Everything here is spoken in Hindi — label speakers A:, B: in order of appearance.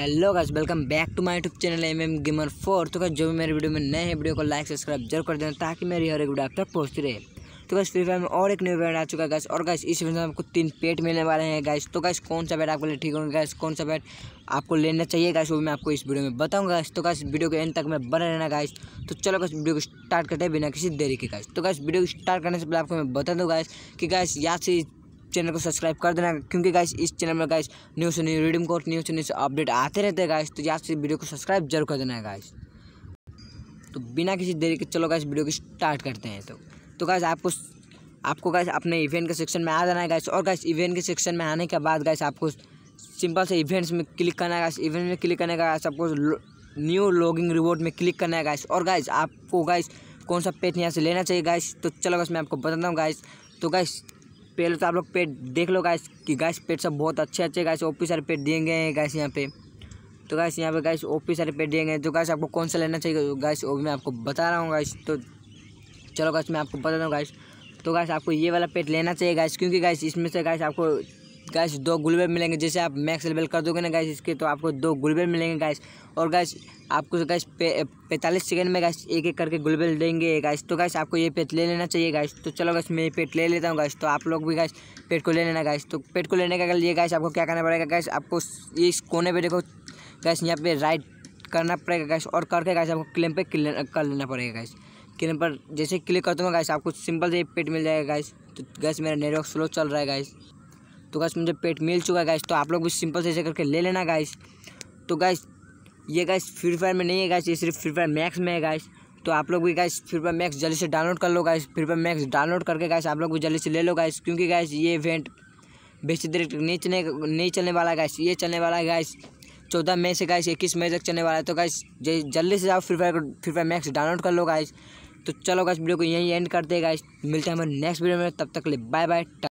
A: hello guys welcome back to my YouTube channel M M gamer four तो जो भी मेरे वीडियो में नए हैं वीडियो को लाइक सब्सक्राइब जरूर कर देना ताकि मेरी हर एक वीडियो आप तक पहुँचती रहे तो गैस फ्री फायर में और एक न्यू बैट आ चुका है गाइस और गाइस इस वीडियो में आपको तीन पेट मिलने वाले हैं गाइस तो गाइस कौन सा बैट आपके लिए ठीक होगा गैस कौन सा बैट आपको लेना चाहिए गाइस वो मैं आपको इस वीडियो में बताऊँगा गैस तो गाइस वीडियो के एंड तक में बना रहना गाइस तो चलो गाइस वीडियो को स्टार्ट करते हैं बिना किसी देरी के गाइस तो गाइस वीडियो को स्टार्ट करने से पहले आपको मैं बता दूँ गाइस कि गाइस या से चैनल को सब्सक्राइब कर देना क्योंकि गाइस इस चैनल में गाइस न्यू से न्यू रीडिंग कोड न्यू से न्यू अपडेट आते रहते हैं गाइस तो यहाँ से वीडियो को सब्सक्राइब जरूर कर देना है गाइस तो बिना किसी देरी के चलो गाइस वीडियो को स्टार्ट करते हैं तो तो गाइस आपको आपको गाइस अपने इवेंट के सेक्शन में आ जाना है गाइस और गाइस इवेंट के सेक्शन में आने के बाद गाइस आपको सिंपल से इवेंट्स में क्लिक करना है गाइस इवेंट में क्लिक करने का गाइस आपको न्यू लॉगिंग रिवॉर्ड में क्लिक करना है गाइस और गाइस आपको गाइस कौन सा पेट यहाँ से लेना चाहिए गाइस तो चलो गाइस मैं आपको बताता हूँ गाइस तो गाइस पहले तो आप लोग पेट देख लो गाइस कि गाइस पेट सब बहुत अच्छे अच्छे गाइस ओपी सारे पेट दिए गए हैं गाइस यहाँ पे तो गाइस यहाँ पे गाइस ओपी सारे पेट दिए गए हैं तो गाइस आपको कौन सा लेना चाहिए गाइस वो मैं आपको बता रहा हूँ गाइस तो चलो गाइस मैं आपको बता दूँ गैस गाइस तो गाइस आपको ये वाला पेट लेना चाहिए गाइस क्योंकि गाइस इसमें से गाइस आपको गैस दो गुलबेल मिलेंगे जैसे आप मैक्स लेवल कर दोगे ना गैस इसके तो आपको दो गुलबेल मिलेंगे गैस और गैस आपको गैस तो पैंतालीस सेकेंड में गैस एक एक करके गुलबेल देंगे गैस तो गैस आपको ये पेट ले लेना चाहिए गैस तो चलो गैस मैं ये पेट ले लेता हूँ गैस तो आप लोग भी गैस पेट को ले लेना गैस तो पेट को लेने का लिए गैस आपको क्या करना पड़ेगा गैस आपको इस कोने पर देखो गैस यहाँ पे राइट करना पड़ेगा गैस और करके गैस आपको क्लेम पर कर लेना पड़ेगा गैस क्लेम पर जैसे क्लिक कर दूँगा गैस आपको सिंपल से पेट मिल जाएगा गैस तो गैस मेरा नेटवर्क स्लो चल रहा है गैस तो गैस मुझे पेट मिल चुका है गैस तो आप लोग भी सिंपल से ऐसे करके ले लेना गैस तो गैस ये गैस फ्री फायर में नहीं है गैस ये सिर्फ फ्री फायर मैक्स में है गैस तो आप लोग भी गैस फ्री फायर मैक्स जल्दी से डाउनलोड कर लो guys free fire max download करके गैस आप लोग भी जल्दी से ले लो गैस क्योंकि गैस ये इवेंट बेची देर नहीं चलने नहीं चलने वाला गैस ये चलने वाला है गैस चौदह मई से गैस इक्कीस मई तक चलने वाला है तो गैस जल्दी से जाओ free fire free fire max download कर लो गैस तो चलो गैस वीडियो को यहीं एंड करते हैं गैस मिलते हैं हमारे नेक्स्ट वीडियो में तब तक ले बाय बाय